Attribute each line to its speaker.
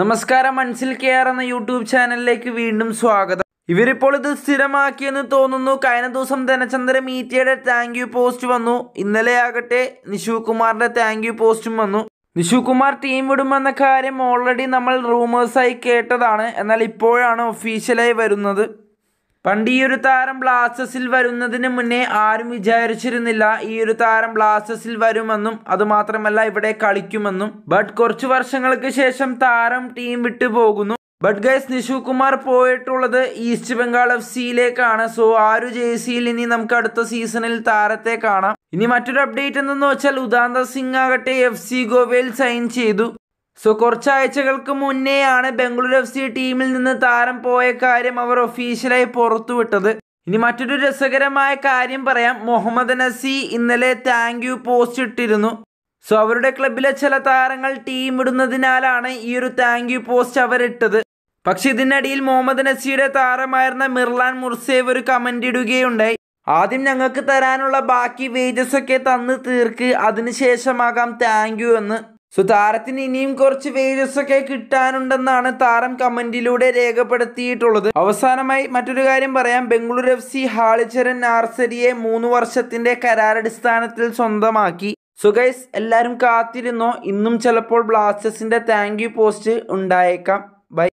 Speaker 1: നമസ്കാരം മൻസിൽ കെയർ എന്ന യൂട്യൂബ് ചാനലിലേക്ക് വീണ്ടും സ്വാഗതം ഇവരിപ്പോൾ ഇത് സ്ഥിരമാക്കിയെന്ന് തോന്നുന്നു കഴിഞ്ഞ ദിവസം ധനചന്ദ്ര മീറ്റിയുടെ താങ്ക് യു പോസ്റ്റ് വന്നു ഇന്നലെ ആകട്ടെ നിശു കുമാറിന്റെ താങ്ക് യു പോസ്റ്റും വന്നു നിശു കുമാർ ടീം വിടുമെന്ന കാര്യം ഓൾറെഡി നമ്മൾ റൂമേഴ്സായി കേട്ടതാണ് എന്നാൽ ഇപ്പോഴാണ് ഒഫീഷ്യലായി വരുന്നത് പണ്ട് ഈ ഒരു താരം ബ്ലാസ്റ്റേഴ്സിൽ വരുന്നതിന് മുന്നേ ആരും വിചാരിച്ചിരുന്നില്ല ഈ ഒരു താരം ബ്ലാസ്റ്റേഴ്സിൽ വരുമെന്നും അതുമാത്രമല്ല ഇവിടെ കളിക്കുമെന്നും ബട്ട് കുറച്ചു വർഷങ്ങൾക്ക് ശേഷം താരം ടീം വിട്ടു പോകുന്നു ബട്ട് ഗൈസ് നിഷു കുമാർ പോയിട്ടുള്ളത് ഈസ്റ്റ് ബംഗാൾ എഫ് സിയിലേക്കാണ് സോ ആ ഒരു ജേഴ്സിയിൽ ഇനി നമുക്ക് അടുത്ത സീസണിൽ താരത്തെ കാണാം ഇനി മറ്റൊരു അപ്ഡേറ്റ് എന്തെന്ന് വെച്ചാൽ ഉദാന്ത സിംഗ് ആകട്ടെ എഫ് സി ഗോവയിൽ സൈൻ ചെയ്തു സോ കുറച്ചാഴ്ചകൾക്ക് മുന്നേയാണ് ബംഗളൂരു എഫ് സി ടീമിൽ നിന്ന് താരം പോയ കാര്യം അവർ ഒഫീഷ്യലായി പുറത്തുവിട്ടത് ഇനി മറ്റൊരു രസകരമായ കാര്യം പറയാം മുഹമ്മദ് നസി ഇന്നലെ താങ്ക് യു പോസ്റ്റ് ഇട്ടിരുന്നു സോ അവരുടെ ക്ലബിലെ ചില താരങ്ങൾ ടീം ഇടുന്നതിനാലാണ് ഈ ഒരു താങ്ക് യു പോസ്റ്റ് അവരിട്ടത് പക്ഷെ ഇതിനിടയിൽ മുഹമ്മദ് നസിയുടെ താരമായിരുന്ന മിർലാൻ മുർസേവ് ഒരു കമൻ്റ് ഇടുകയുണ്ടായി ആദ്യം ഞങ്ങൾക്ക് തരാനുള്ള ബാക്കി വേജസ് ഒക്കെ തന്ന് തീർക്ക് അതിനുശേഷമാകാം താങ്ക് യു എന്ന് സോ താരത്തിന് ഇനിയും കുറച്ച് വേജസ് ഒക്കെ കിട്ടാനുണ്ടെന്നാണ് താരം കമന്റിലൂടെ രേഖപ്പെടുത്തിയിട്ടുള്ളത് അവസാനമായി മറ്റൊരു കാര്യം പറയാം ബംഗളൂരു എഫ് സി ഹാളിച്ചരൻ നാർസരിയെ മൂന്ന് വർഷത്തിന്റെ കരാരടിസ്ഥാനത്തിൽ സ്വന്തമാക്കി സോ എല്ലാവരും കാത്തിരുന്നോ ഇന്നും ചിലപ്പോൾ ബ്ലാസ്റ്റേഴ്സിന്റെ താങ്ക് പോസ്റ്റ് ഉണ്ടായേക്കാം